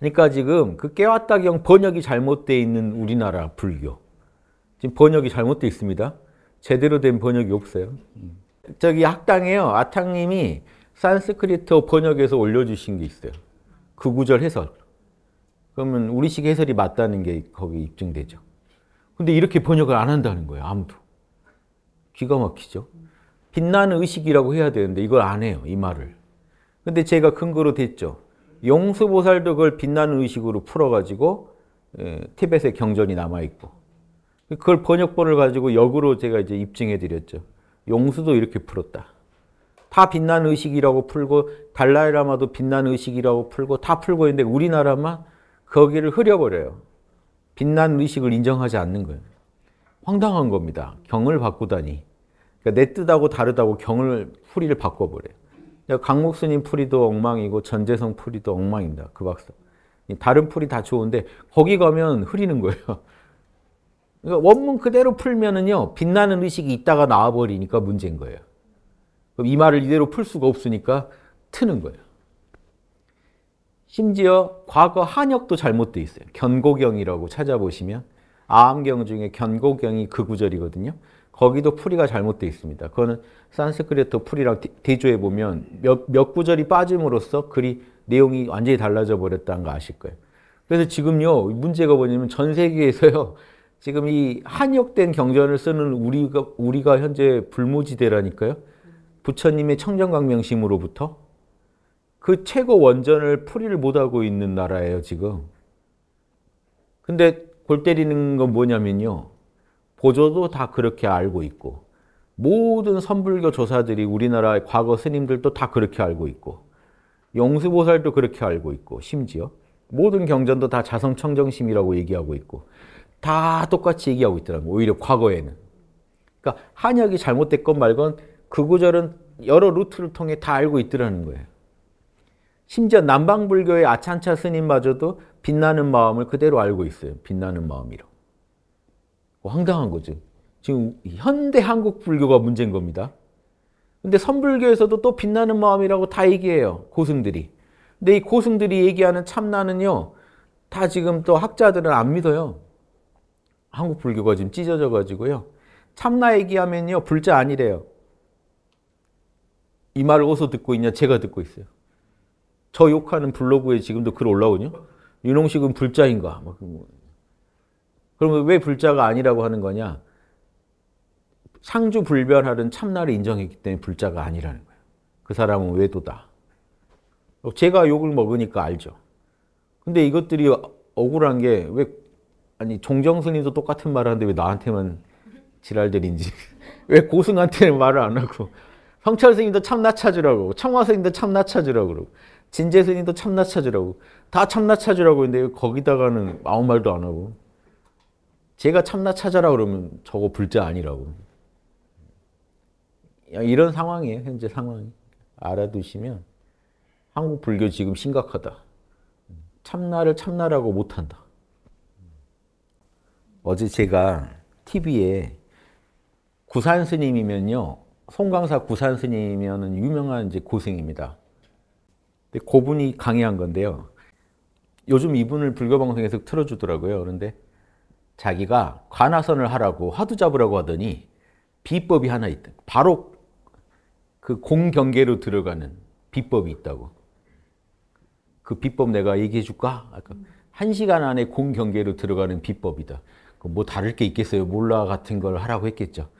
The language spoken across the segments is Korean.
그러니까 지금 그 깨왔다경 번역이 잘못되어 있는 우리나라 불교. 지금 번역이 잘못되어 있습니다. 제대로 된 번역이 없어요. 저기 학당에요. 아탕님이 산스크리트어 번역에서 올려주신 게 있어요. 그 구절 해설. 그러면 우리식 해설이 맞다는 게 거기 입증되죠. 근데 이렇게 번역을 안 한다는 거예요. 아무도. 기가 막히죠. 빛나는 의식이라고 해야 되는데 이걸 안 해요. 이 말을. 근데 제가 근거로 됐죠. 용수보살도 그걸 빛나는 의식으로 풀어가지고 예, 티벳의 경전이 남아있고 그걸 번역본을 가지고 역으로 제가 이제 입증해드렸죠. 용수도 이렇게 풀었다. 다 빛난 의식이라고 풀고 달라이라마도 빛난 의식이라고 풀고 다 풀고 있는데 우리나라만 거기를 흐려버려요. 빛난 의식을 인정하지 않는 거예요. 황당한 겁니다. 경을 바꾸다니. 그러니까 내 뜻하고 다르다고 경을 풀이를 바꿔버려요. 강목수님 풀이도 엉망이고 전재성 풀이도 엉망입니다. 그 박사. 다른 풀이 다 좋은데 거기 가면 흐리는 거예요. 그러니까 원문 그대로 풀면은요 빛나는 의식이 있다가 나와버리니까 문제인 거예요. 그럼 이 말을 이대로 풀 수가 없으니까 트는 거예요. 심지어 과거 한역도 잘못돼 있어요. 견고경이라고 찾아보시면 암경 중에 견고경이 그 구절이거든요. 거기도 풀이가 잘못되어 있습니다. 그거는 산스크리트 풀이랑 대조해 보면 몇, 몇 구절이 빠짐으로써 글이 내용이 완전히 달라져 버렸다는 거 아실 거예요. 그래서 지금요 문제가 뭐냐면 전 세계에서요 지금 이 한역된 경전을 쓰는 우리가 우리가 현재 불모지대라니까요. 부처님의 청정광명심으로부터 그 최고 원전을 풀이를 못하고 있는 나라예요 지금. 근데 골 때리는 건 뭐냐면요. 보조도 다 그렇게 알고 있고 모든 선불교 조사들이 우리나라의 과거 스님들도 다 그렇게 알고 있고 용수보살도 그렇게 알고 있고 심지어 모든 경전도 다 자성청정심이라고 얘기하고 있고 다 똑같이 얘기하고 있더라고요. 오히려 과거에는. 그러니까 한약이 잘못됐건 말건 그 구절은 여러 루트를 통해 다 알고 있더라는 거예요. 심지어 남방불교의 아찬차 스님마저도 빛나는 마음을 그대로 알고 있어요. 빛나는 마음이로. 뭐 황당한 거죠. 지금 현대 한국 불교가 문제인 겁니다. 근데 선불교에서도 또 빛나는 마음이라고 다 얘기해요. 고승들이. 근데 이 고승들이 얘기하는 참나는요. 다 지금 또 학자들은 안 믿어요. 한국 불교가 지금 찢어져 가지고요. 참나 얘기하면요. 불자 아니래요. 이 말을 어디서 듣고 있냐? 제가 듣고 있어요. 저 욕하는 블로그에 지금도 글 올라오냐? 윤홍식은 불자인가? 막 그런 그러면 왜 불자가 아니라고 하는 거냐? 상주 불별하는 참나를 인정했기 때문에 불자가 아니라는 거예요. 그 사람은 외도다. 제가 욕을 먹으니까 알죠. 근데 이것들이 억울한 게 왜 아니 종정스님도 똑같은 말 하는데 왜 나한테만 지랄들인지 왜 고승한테는 말을 안 하고 성철스님도 참나 찾으라고 청화스님도 참나 찾으라고 그러고 진재스님도 참나 찾으라고 다 참나 찾으라고 했는데 거기다가는 아무 말도 안 하고 제가 참나 찾아라 그러면 저거 불자 아니라고. 이런 상황이에요. 현재 상황 알아두시면 한국 불교 지금 심각하다. 참나를 참나라고 못한다. 어제 제가 TV에 구산 스님이면요. 송강사 구산 스님이면 유명한 이제 고승입니다. 근데 그분이 강의한 건데요. 요즘 이분을 불교 방송에서 틀어주더라고요. 그런데 자기가 관하선을 하라고 화두 잡으라고 하더니 비법이 하나 있다. 바로 그 공경계로 들어가는 비법이 있다고. 그 비법 내가 얘기해 줄까? 한 시간 안에 공경계로 들어가는 비법이다. 그 뭐 다를 게 있겠어요? 몰라 같은 걸 하라고 했겠죠.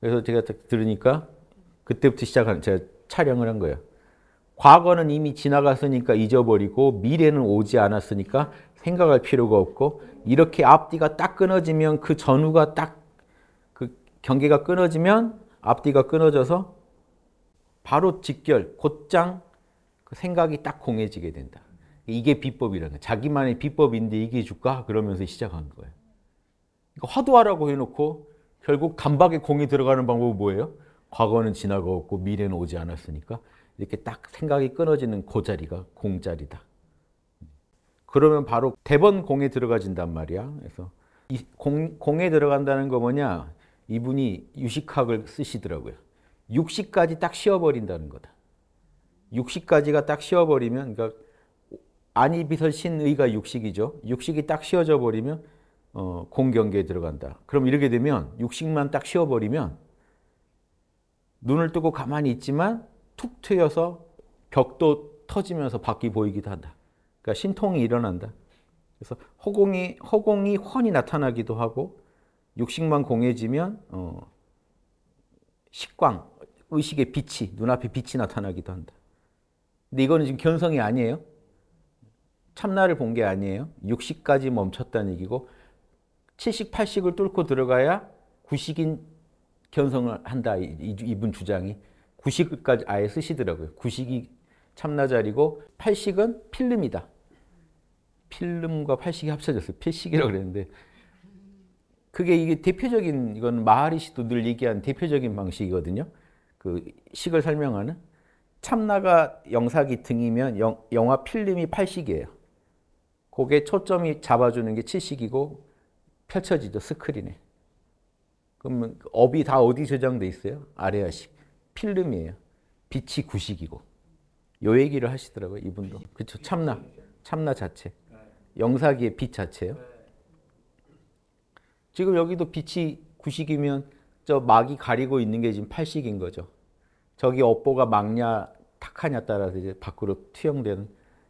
그래서 제가 딱 들으니까 그때부터 시작한 제가 촬영을 한 거예요. 과거는 이미 지나갔으니까 잊어버리고 미래는 오지 않았으니까 생각할 필요가 없고 이렇게 앞뒤가 딱 끊어지면 그 전후가 딱 그 경계가 끊어지면 앞뒤가 끊어져서 바로 직결, 곧장 그 생각이 딱 공해지게 된다. 이게 비법이라는 거야. 자기만의 비법인데 이게 줄까? 그러면서 시작한 거예요. 그러니까 화두하라고 해놓고 결국 감박에 공이 들어가는 방법은 뭐예요? 과거는 지나가고 미래는 오지 않았으니까 이렇게 딱 생각이 끊어지는 그 자리가 공자리다. 그러면 바로 대번 공에 들어가진단 말이야. 그래서 공, 공에 들어간다는 거 뭐냐? 이분이 유식학을 쓰시더라고요. 60까지 딱 쉬어버린다는 거다. 60까지가 딱 쉬어버리면, 그러니까 안이비설 신의가 육식이죠. 육식이 딱 쉬어져 버리면 어, 공경계에 들어간다. 그럼 이렇게 되면 육식만 딱 쉬어버리면 눈을 뜨고 가만히 있지만 툭 트여서 벽도 터지면서 바퀴 보이기도 한다. 그러니까 신통이 일어난다. 그래서 허공이 허공이 훤히 나타나기도 하고 육식만 공해지면 어, 식광 의식의 빛이 눈앞에 빛이 나타나기도 한다. 근데 이거는 지금 견성이 아니에요. 참나를 본 게 아니에요. 육식까지 멈췄다는 얘기고 칠식, 팔식을 뚫고 들어가야 구식인 견성을 한다. 이, 이분 주장이. 구식까지 아예 쓰시더라고요. 구식이 참나자리고 팔식은 필름이다. 필름과 팔식이 합쳐져서 필식이라고 네. 그랬는데 그게 이게 대표적인 이건 마하리시도 늘 얘기한 대표적인 방식이거든요. 그 식을 설명하는 참나가 영사기 등이면 영, 영화 필름이 팔식이에요. 그게 초점이 잡아주는 게 칠식이고 펼쳐지죠 스크린에. 그러면 업이 다 어디 저장돼 있어요? 아레아식. 필름이에요. 빛이 구식이고. 요 얘기를 하시더라고요, 이분도. 그렇죠. 참나. 참나 자체. 영사기의 빛 자체요. 네. 지금 여기도 빛이 구식이면 저 막이 가리고 있는 게 지금 팔식인 거죠. 저기 업보가 막냐 탁하냐 따라서 이제 밖으로 투영되는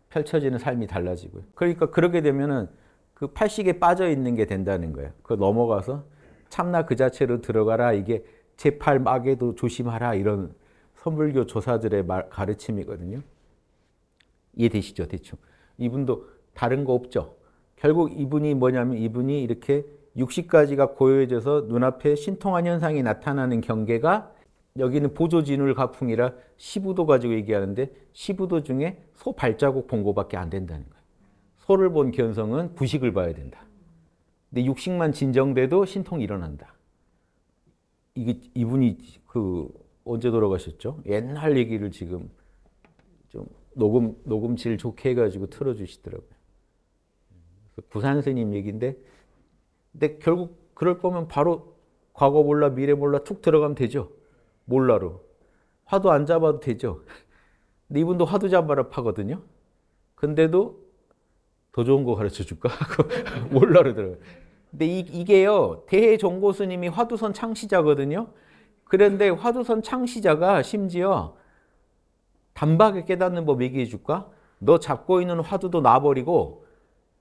펼쳐지는 삶이 달라지고요. 그러니까 그렇게 되면은 그 팔식에 빠져 있는 게 된다는 거예요. 그 넘어가서 참나 그 자체로 들어가라 이게 제팔막에도 조심하라 이런 선불교 조사들의 말, 가르침이거든요. 이해되시죠? 대충. 이분도 다른 거 없죠. 결국 이분이 뭐냐면 이분이 이렇게 60가지가 고요해져서 눈앞에 신통한 현상이 나타나는 경계가 여기는 보조진울 가풍이라 시부도 가지고 얘기하는데 시부도 중에 소 발자국 본 거밖에 안 된다는 거예요. 소를 본 견성은 부식을 봐야 된다. 근데 육식만 진정돼도 신통이 일어난다. 이게 이분이 그 언제 돌아가셨죠? 옛날 얘기를 지금 좀 녹음 녹음질 좋게 해가지고 틀어주시더라고요. 부산 스님 얘기인데, 근데 결국 그럴 거면 바로 과거 몰라 미래 몰라 툭 들어가면 되죠. 몰라로 화도 안 잡아도 되죠. 근데 이분도 화두 잡아라 파거든요. 근데도 더 좋은 거 가르쳐 줄까 하고 몰라로 들어요. 근데 이, 게요 대종고 스님이 화두선 창시자거든요. 그런데 화두선 창시자가 심지어 단박에 깨닫는 법 얘기해 줄까? 너 잡고 있는 화두도 놔버리고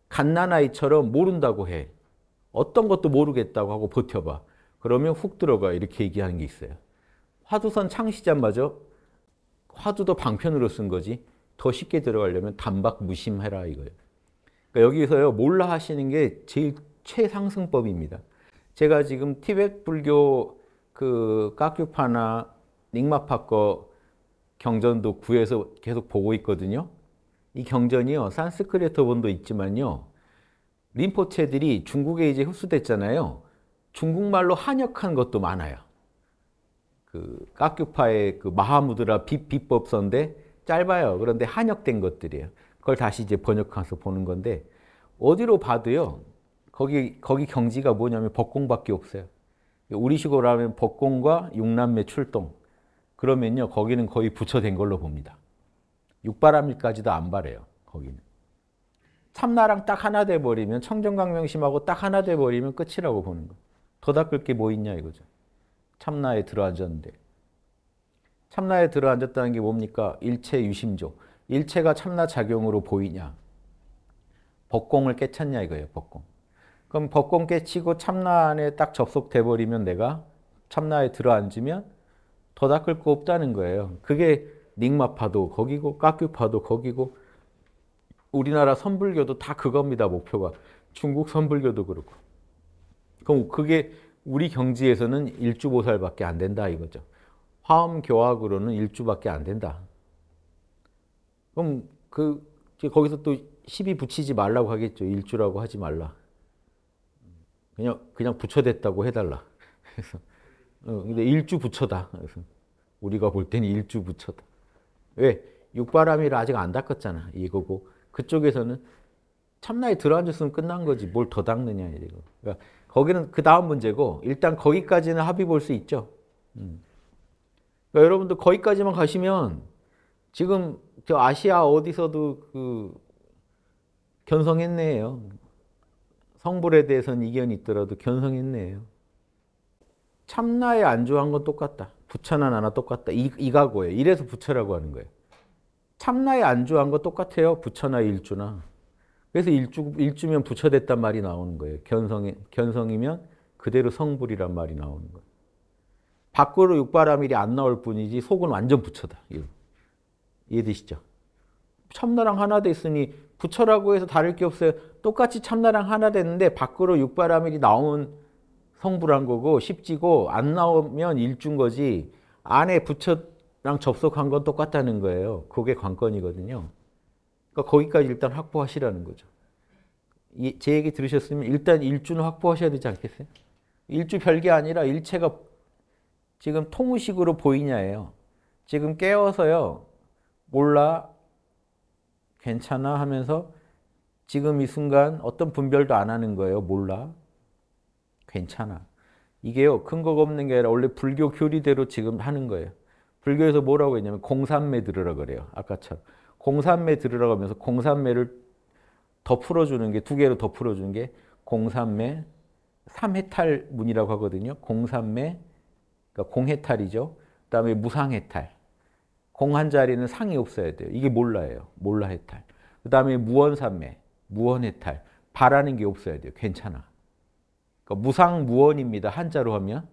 갓난아이처럼 모른다고 해. 어떤 것도 모르겠다고 하고 버텨봐. 그러면 훅 들어가 이렇게 얘기하는 게 있어요. 화두선 창시자마저 화두도 방편으로 쓴 거지 더 쉽게 들어가려면 단박 무심해라 이거예요. 그러니까 여기서요 몰라 하시는 게 제일 최상승법입니다. 제가 지금 티벳 불교 그 까큐파나 닝마파거 경전도 구해서 계속 보고 있거든요. 이 경전이요. 산스크리트본도 있지만요. 림포체들이 중국에 이제 흡수됐잖아요. 중국말로 한역한 것도 많아요. 그 까큐파의 그 마하무드라 비, 비법서인데 짧아요. 그런데 한역된 것들이에요. 그걸 다시 이제 번역해서 보는 건데 어디로 봐도요. 거기 거기 경지가 뭐냐면 법공밖에 없어요. 우리식으로 하면 법공과 용남매 출동. 그러면요 거기는 거의 부처된 걸로 봅니다. 육바람일까지도 안 바래요 거기는. 참나랑 딱 하나 돼 버리면 청정광명심하고 딱 하나 돼 버리면 끝이라고 보는 거. 더 닦을 게 뭐 있냐 이거죠. 참나에 들어앉았는데. 참나에 들어앉았다는 게 뭡니까? 일체 유심조. 일체가 참나 작용으로 보이냐. 법공을 깨쳤냐 이거예요, 법공. 그럼 법권 깨치고 참나 안에 딱 접속돼 버리면 내가 참나에 들어앉으면 더 닦을 거 없다는 거예요. 그게 닉마파도 거기고 까큐파도 거기고 우리나라 선불교도 다 그겁니다. 목표가. 중국 선불교도 그렇고. 그럼 그게 우리 경지에서는 일주보살밖에 안 된다 이거죠. 화엄교학으로는 일주밖에 안 된다. 그럼 그 거기서 또 시비 붙이지 말라고 하겠죠. 일주라고 하지 말라. 그냥 그냥 부처됐다고 해달라. 그래서 어, 근데 일주 부처다. 그래서 우리가 볼 때는 일주 부처다. 왜 육바람이라 아직 안 닦았잖아. 이거고 그쪽에서는 참나에 들어앉았으면 끝난 거지 뭘 더 닦느냐 이거. 그러니까 거기는 그 다음 문제고 일단 거기까지는 합의 볼 수 있죠. 음. 그러니까 여러분도 거기까지만 가시면 지금 저 아시아 어디서도 그 견성했네요. 성불에 대해서는 이견이 있더라도 견성했네요. 참나에 안주한 건 똑같다. 부처나 나나 똑같다. 이, 이거예요 이래서 부처라고 하는 거예요. 참나에 안주한 거 똑같아요. 부처나 일주나. 그래서 일주, 일주면 부처됐단 말이 나오는 거예요. 견성이, 견성이면 그대로 성불이란 말이 나오는 거예요. 밖으로 육바라밀이 안 나올 뿐이지 속은 완전 부처다. 이해 되시죠? 참나랑 하나 됐으니 부처라고 해서 다를 게 없어요. 똑같이 참나랑 하나 됐는데 밖으로 육바라밀이 나온 성불한 거고 십지고 안 나오면 일준 거지 안에 부처랑 접속한 건 똑같다는 거예요. 그게 관건이거든요. 그러니까 거기까지 일단 확보하시라는 거죠. 제 얘기 들으셨으면 일단 일주는 확보하셔야 되지 않겠어요? 일주 별게 아니라 일체가 지금 통우식으로 보이냐예요. 지금 깨워서요. 몰라, 괜찮아 하면서 지금 이 순간 어떤 분별도 안 하는 거예요. 몰라. 괜찮아. 이게요. 큰거 없는 게 아니라 원래 불교 교리대로 지금 하는 거예요. 불교에서 뭐라고 했냐면 공산매 들으라 그래요. 아까처럼. 공산매 들으라고 하면서 공산매를 더 풀어주는 게 두 개로 더 풀어주는 게 공산매 삼해탈 문이라고 하거든요. 공산매 그러니까 공해탈이죠. 그다음에 무상해탈. 공한 자리는 상이 없어야 돼요. 이게 몰라예요. 몰라 해탈. 그 다음에 무언삼매, 무언해탈. 바라는 게 없어야 돼요. 괜찮아. 그러니까 무상무원입니다. 한자로 하면.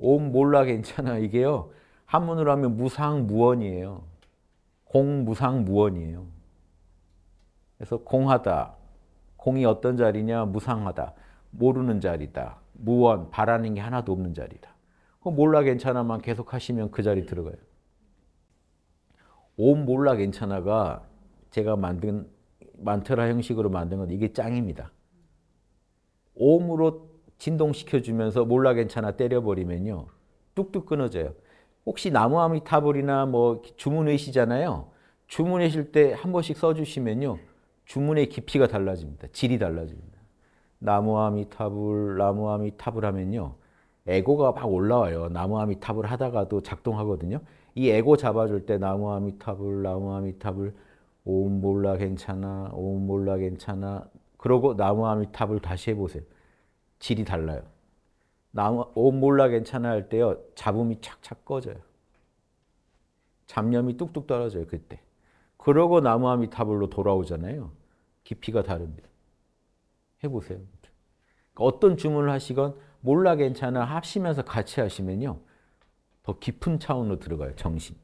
옴 몰라 괜찮아. 이게요. 한문으로 하면 무상무원이에요. 공무상무원이에요. 그래서 공하다. 공이 어떤 자리냐? 무상하다. 모르는 자리다. 무원, 바라는 게 하나도 없는 자리다. 몰라 괜찮아만 계속 하시면 그 자리 들어가요. 옴 몰라 괜찮아가 제가 만든 만트라 형식으로 만든 건 이게 짱입니다. 옴으로 진동시켜주면서 몰라 괜찮아 때려버리면요. 뚝뚝 끊어져요. 혹시 나무아미 타불이나 뭐 주문의시잖아요. 주문하실 때 한 번씩 써주시면요. 주문의 깊이가 달라집니다. 질이 달라집니다. 나무아미 타불, 나무아미 타불 하면요. 에고가 막 올라와요. 나무아미 타불 하다가도 작동하거든요. 이 에고 잡아줄 때 나무 아미타불, 나무 아미타불, 옴 몰라 괜찮아, 오 몰라 괜찮아. 그러고 나무 아미타불 다시 해보세요. 질이 달라요. 나무, 오 몰라 괜찮아 할 때요. 잡음이 착착 꺼져요. 잡념이 뚝뚝 떨어져요. 그때. 그러고 나무 아미타불로 돌아오잖아요. 깊이가 다릅니 해보세요. 그러니까 어떤 주문을 하시건 몰라 괜찮아 합시면서 같이 하시면요. 더 깊은 차원으로 들어가요, 정신.